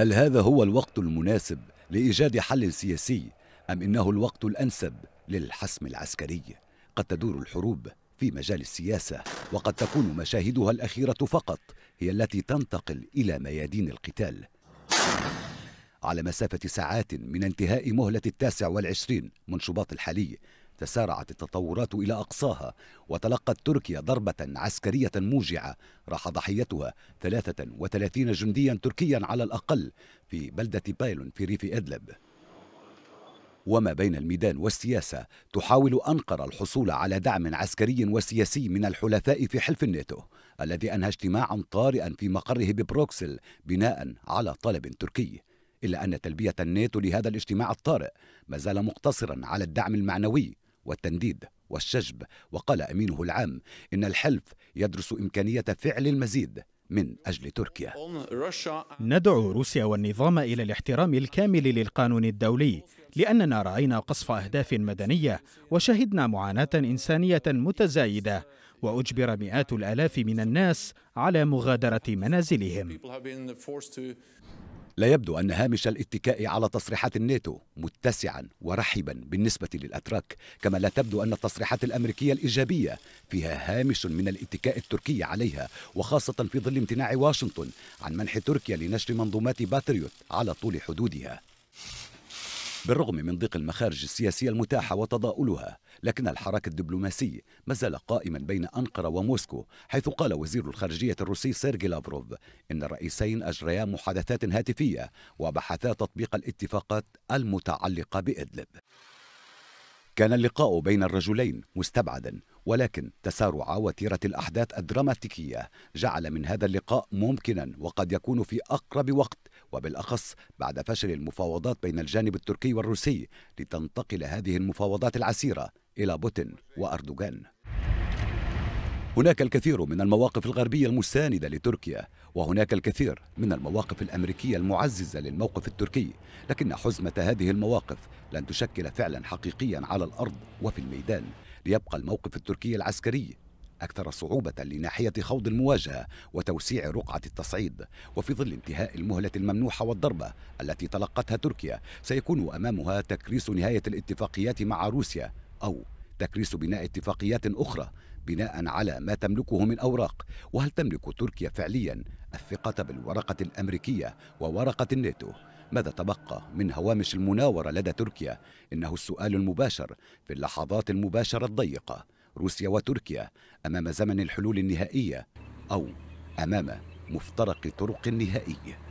هل هذا هو الوقت المناسب لإيجاد حل سياسي أم إنه الوقت الأنسب للحسم العسكري؟ قد تدور الحروب في مجال السياسة وقد تكون مشاهدها الأخيرة فقط هي التي تنتقل إلى ميادين القتال على مسافة ساعات من انتهاء مهلة التاسع والعشرين من شباط الحالي تسارعت التطورات إلى أقصاها وتلقت تركيا ضربة عسكرية موجعة راح ضحيتها 33 جنديا تركيا على الأقل في بلدة بايلون في ريف إدلب وما بين الميدان والسياسة تحاول أنقرة الحصول على دعم عسكري وسياسي من الحلفاء في حلف الناتو الذي أنهى اجتماعا طارئا في مقره ببروكسل بناء على طلب تركي إلا أن تلبية الناتو لهذا الاجتماع الطارئ ما زال مقتصرا على الدعم المعنوي والتنديد والشجب وقال أمينه العام إن الحلف يدرس إمكانية فعل المزيد من أجل تركيا ندعو روسيا والنظام إلى الاحترام الكامل للقانون الدولي لأننا رأينا قصف أهداف مدنية وشهدنا معاناة إنسانية متزايدة وأجبر مئات الآلاف من الناس على مغادرة منازلهم لا يبدو أن هامش الاتكاء على تصريحات الناتو متسعا ورحبا بالنسبة للأتراك كما لا تبدو أن التصريحات الأمريكية الإيجابية فيها هامش من الاتكاء التركي عليها وخاصة في ظل امتناع واشنطن عن منح تركيا لنشر منظومات باتريوت على طول حدودها بالرغم من ضيق المخارج السياسية المتاحة وتضاؤلها لكن الحراك الدبلوماسي ما زال قائما بين أنقرة وموسكو حيث قال وزير الخارجية الروسي سيرجي لافروف إن الرئيسين أجريا محادثات هاتفية وبحثا تطبيق الاتفاقات المتعلقة بإدلب كان اللقاء بين الرجلين مستبعدا ولكن تسارع وتيرة الأحداث الدراماتيكية جعل من هذا اللقاء ممكنا وقد يكون في أقرب وقت وبالأخص بعد فشل المفاوضات بين الجانب التركي والروسي لتنتقل هذه المفاوضات العسيرة إلى بوتين وأردوغان هناك الكثير من المواقف الغربية المساندة لتركيا وهناك الكثير من المواقف الأمريكية المعززة للموقف التركي لكن حزمة هذه المواقف لن تشكل فعلا حقيقيا على الأرض وفي الميدان ليبقى الموقف التركي العسكري أكثر صعوبة لناحية خوض المواجهة وتوسيع رقعة التصعيد وفي ظل انتهاء المهلة الممنوحة والضربة التي تلقتها تركيا سيكون أمامها تكريس نهاية الاتفاقيات مع روسيا أو تكريس بناء اتفاقيات أخرى بناء على ما تملكه من أوراق وهل تملك تركيا فعليا الثقة بالورقة الأمريكية وورقة الناتو ماذا تبقى من هوامش المناورة لدى تركيا؟ إنه السؤال المباشر في اللحظات المباشرة الضيقة روسيا وتركيا امام زمن الحلول النهائيه او امام مفترق طرق نهائي